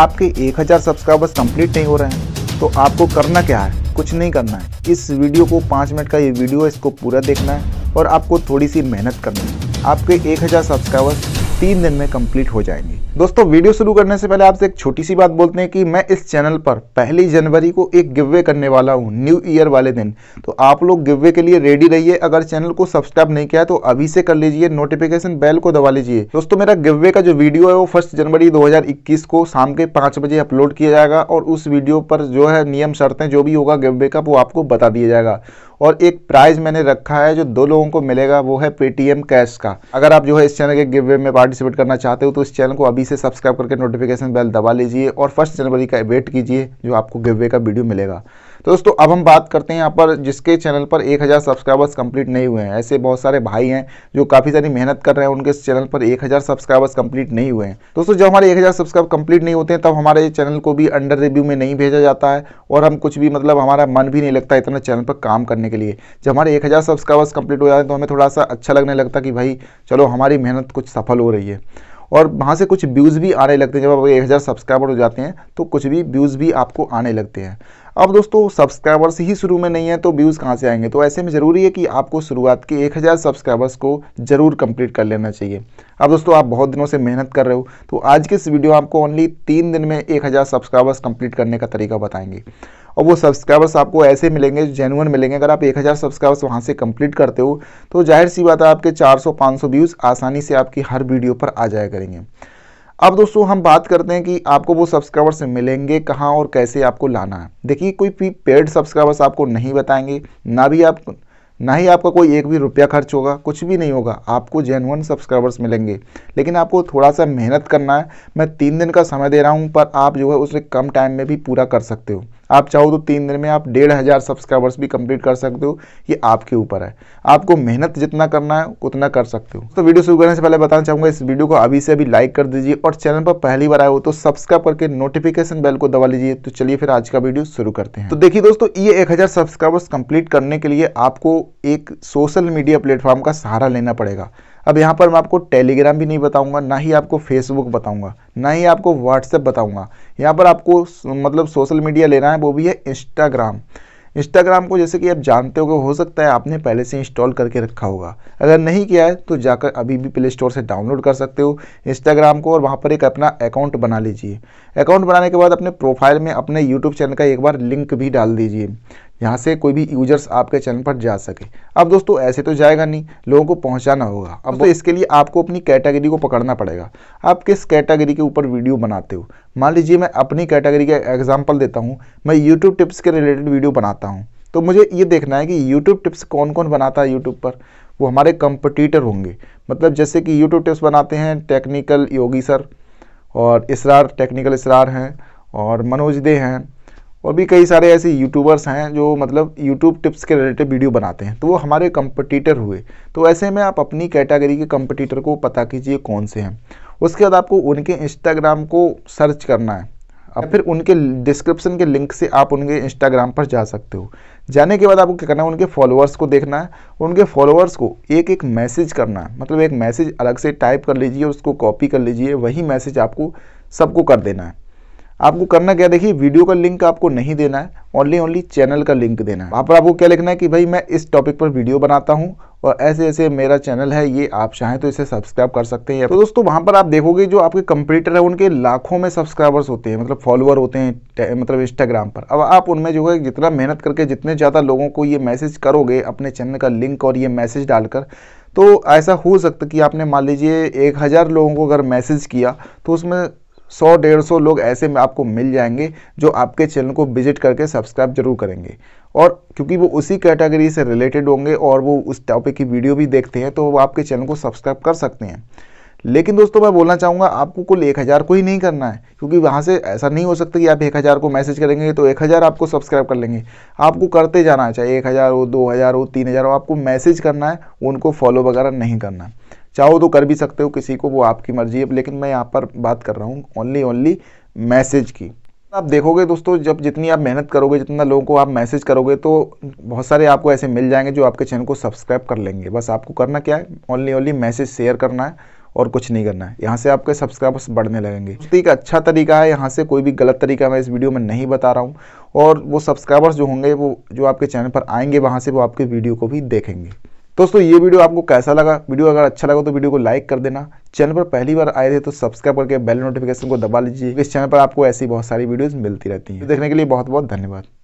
आपके 1000 subscribers complete नहीं हो रहे हैं तो आपको करना क्या है कुछ नहीं करना है इस वीडियो को पाँच मिनट का ये वीडियो है इसको पूरा देखना है और आपको थोड़ी सी मेहनत करनी है आपके 1000 सब्सक्राइबर्स तीन दिन में कंप्लीट हो जाएंगी दोस्तों वीडियो शुरू करने से पहले आपसे एक छोटी सी बात बोलते हैं कि मैं इस चैनल पर पहली जनवरी को एक गिवे करने वाला हूँ न्यू ईयर वाले दिन तो आप लोग गिवे के लिए रेडी रहिए अगर चैनल को सब्सक्राइब नहीं किया तो अभी से कर लीजिए नोटिफिकेशन बेल को दबा लीजिए दोस्तों मेरा गिवे का जो वीडियो है वो फर्स्ट जनवरी दो को शाम के पाँच बजे अपलोड किया जाएगा और उस वीडियो पर जो है नियम शर्तें जो भी होगा गिवे का वो आपको बता दिया जाएगा और एक प्राइज मैंने रखा है जो दो लोगों को मिलेगा वो है पेटीएम कैश का अगर आप जो है इस चैनल के वे में पार्टिसिपेट करना चाहते हो तो इस चैनल को अभी से सब्सक्राइब करके नोटिफिकेशन बेल दबा लीजिए और फर्स्ट जनवरी का वेट कीजिए जो आपको वे का वीडियो मिलेगा तो दोस्तों अब हम बात करते हैं यहाँ पर जिसके चैनल पर 1000 सब्सक्राइबर्स कंप्लीट नहीं हुए हैं ऐसे बहुत सारे भाई हैं जो काफ़ी सारी मेहनत कर रहे हैं उनके चैनल पर 1000 सब्सक्राइबर्स कंप्लीट नहीं हुए हैं दोस्तों जब हमारे 1000 सब्सक्राइब कंप्लीट नहीं होते हैं तब हमारे चैनल को भी अंडर रिव्यू में नहीं भेजा जाता है और हम कुछ भी मतलब हमारा मन भी नहीं लगता इतना चैनल पर काम करने के लिए जब हमारे एक सब्सक्राइबर्स कंप्लीट हो जाते हैं तो हमें थोड़ा सा अच्छा लगने लगता कि भाई चलो हमारी मेहनत कुछ सफल हो रही है और वहाँ से कुछ व्यूज़ भी आने लगते हैं जब आप एक हज़ार सब्सक्राइबर हो जाते हैं तो कुछ भी व्यूज़ भी आपको आने लगते हैं अब दोस्तों सब्सक्राइबर्स ही शुरू में नहीं है तो व्यूज़ कहाँ से आएंगे तो ऐसे में ज़रूरी है कि आपको शुरुआत के एक हज़ार सब्सक्राइबर्स को ज़रूर कंप्लीट कर लेना चाहिए अब दोस्तों आप बहुत दिनों से मेहनत कर रहे हो तो आज के इस वीडियो आपको ओनली तीन दिन में एक हज़ार सब्सक्राइबर्स कंप्लीट करने का तरीका बताएंगे और वो सब्सक्राइबर्स आपको ऐसे मिलेंगे जो जेनुअन मिलेंगे अगर आप 1000 सब्सक्राइबर्स वहाँ से कंप्लीट करते हो तो जाहिर सी बात है आपके 400-500 व्यूज़ आसानी से आपकी हर वीडियो पर आ जाया करेंगे अब दोस्तों हम बात करते हैं कि आपको वो सब्सक्राइबर्स मिलेंगे कहाँ और कैसे आपको लाना है देखिए कोई भी पेड सब्सक्राइबर्स आपको नहीं बताएंगे ना भी आप ना ही आपका कोई एक भी रुपया खर्च होगा कुछ भी नहीं होगा आपको जेनवन सब्सक्राइबर्स मिलेंगे लेकिन आपको थोड़ा सा मेहनत करना है मैं तीन दिन का समय दे रहा हूँ पर आप जो है उसे कम टाइम में भी पूरा कर सकते हो आप चाहो तो तीन दिन में आप डेढ़ हज़ार सब्सक्राइबर्स भी कंप्लीट कर सकते हो ये आपके ऊपर है आपको मेहनत जितना करना है उतना कर सकते हो तो वीडियो शुरू करने से पहले बताना चाहूँगा इस वीडियो को अभी से अभी लाइक कर दीजिए और चैनल पर पहली बार आए हो तो सब्सक्राइब करके नोटिफिकेशन बेल को दबा लीजिए तो चलिए फिर आज का वीडियो शुरू करते हैं तो देखिए दोस्तों ये एक सब्सक्राइबर्स कंप्लीट करने के लिए आपको एक सोशल मीडिया प्लेटफॉर्म का सहारा लेना पड़ेगा अब यहाँ पर मैं आपको टेलीग्राम भी नहीं बताऊँगा ना ही आपको फेसबुक बताऊँगा ना ही आपको व्हाट्सएप बताऊँगा यहाँ पर आपको मतलब सोशल मीडिया लेना है वो भी है इंस्टाग्राम इंस्टाग्राम को जैसे कि आप जानते हो हो सकता है आपने पहले से इंस्टॉल करके रखा होगा अगर नहीं किया है तो जाकर अभी भी प्ले स्टोर से डाउनलोड कर सकते हो इंस्टाग्राम को और वहाँ पर एक अपना अकाउंट बना लीजिए अकाउंट बनाने के बाद अपने प्रोफाइल में अपने यूट्यूब चैनल का एक बार लिंक भी डाल दीजिए यहाँ से कोई भी यूजर्स आपके चैनल पर जा सके अब दोस्तों ऐसे तो जाएगा नहीं लोगों को पहुँचाना होगा अब तो इसके लिए आपको अपनी कैटेगरी को पकड़ना पड़ेगा आप किस कैटेगरी के ऊपर वीडियो बनाते हो मान लीजिए मैं अपनी कैटेगरी का एग्जाम्पल देता हूँ मैं यूट्यूब टिप्स के रिलेटेड वीडियो बनाता हूँ तो मुझे ये देखना है कि यूट्यूब टिप्स कौन कौन बनाता है यूट्यूब पर वो हमारे कंपटीटर होंगे मतलब जैसे कि यूट्यूब टिप्स बनाते हैं टेक्निकल योगी सर और इसरार टेक्निकल इसरार हैं और मनोज दे हैं और भी कई सारे ऐसे यूट्यूबर्स हैं जो मतलब यूट्यूब टिप्स के रिलेटेड वीडियो बनाते हैं तो वो हमारे कंपटीटर हुए तो ऐसे में आप अपनी कैटेगरी के कंपटीटर को पता कीजिए कौन से हैं उसके बाद आपको उनके इंस्टाग्राम को सर्च करना है अब फिर उनके डिस्क्रिप्शन के लिंक से आप उनके इंस्टाग्राम पर जा सकते हो जाने के बाद आपको क्या करना है उनके फॉलोअर्स को देखना है उनके फॉलोअर्स को एक एक मैसेज करना है मतलब एक मैसेज अलग से टाइप कर लीजिए उसको कॉपी कर लीजिए वही मैसेज आपको सबको कर देना है आपको करना क्या देखिए वीडियो का लिंक आपको नहीं देना है ओनली ओनली चैनल का लिंक देना है वहाँ पर आपको क्या लिखना है कि भाई मैं इस टॉपिक पर वीडियो बनाता हूँ और ऐसे ऐसे मेरा चैनल है ये आप चाहें तो इसे सब्सक्राइब कर सकते हैं तो दोस्तों वहाँ पर आप देखोगे जो आपके कंप्यूटर है उनके लाखों में सब्सक्राइबर्स होते हैं मतलब फॉलोअर होते हैं मतलब इंस्टाग्राम पर अब आप उनमें जो है जितना मेहनत करके जितने ज़्यादा लोगों को ये मैसेज करोगे अपने चैनल का लिंक और ये मैसेज डालकर तो ऐसा हो सकता कि आपने मान लीजिए एक हज़ार लोगों को अगर मैसेज किया तो उसमें सौ डेढ़ सौ लोग ऐसे में आपको मिल जाएंगे जो आपके चैनल को विजिट करके सब्सक्राइब जरूर करेंगे और क्योंकि वो उसी कैटेगरी से रिलेटेड होंगे और वो उस टॉपिक की वीडियो भी देखते हैं तो वो आपके चैनल को सब्सक्राइब कर सकते हैं लेकिन दोस्तों मैं बोलना चाहूँगा आपको कुल एक हज़ार को ही नहीं करना है क्योंकि वहाँ से ऐसा नहीं हो सकता कि आप एक हज़ार को मैसेज करेंगे तो एक हज़ार आपको सब्सक्राइब कर लेंगे आपको करते जाना है चाहे एक हज़ार हो दो हज़ार हो तीन हज़ार हो आपको मैसेज करना है उनको फॉलो वगैरह नहीं करना है चाहो तो कर भी सकते हो किसी को वो आपकी मर्जी है लेकिन मैं यहाँ पर बात कर रहा हूँ ओनली ओनली मैसेज की आप देखोगे दोस्तों जब जितनी आप मेहनत करोगे जितना लोगों को आप मैसेज करोगे तो बहुत सारे आपको ऐसे मिल जाएंगे जो आपके चैनल को सब्सक्राइब कर लेंगे बस आपको करना क्या है ओनली ओनली मैसेज शेयर करना है और कुछ नहीं करना है यहाँ से आपके सब्सक्राइबर्स बढ़ने लगेंगे दोस्ती एक अच्छा तरीका है यहाँ से कोई भी गलत तरीका मैं इस वीडियो में नहीं बता रहा हूँ और वो सब्सक्राइबर्स जो होंगे वो जो आपके चैनल पर आएंगे वहाँ से वो आपके वीडियो को भी देखेंगे दोस्तों ये वीडियो आपको कैसा लगा वीडियो अगर अच्छा लगा तो वीडियो को लाइक कर देना चैनल पर पहली बार आए थे तो सब्सक्राइब करके बेल नोटिफिकेशन को दबा लीजिए इस चैनल पर आपको ऐसी बहुत सारी वीडियोस मिलती रहती हैं देखने के लिए बहुत बहुत धन्यवाद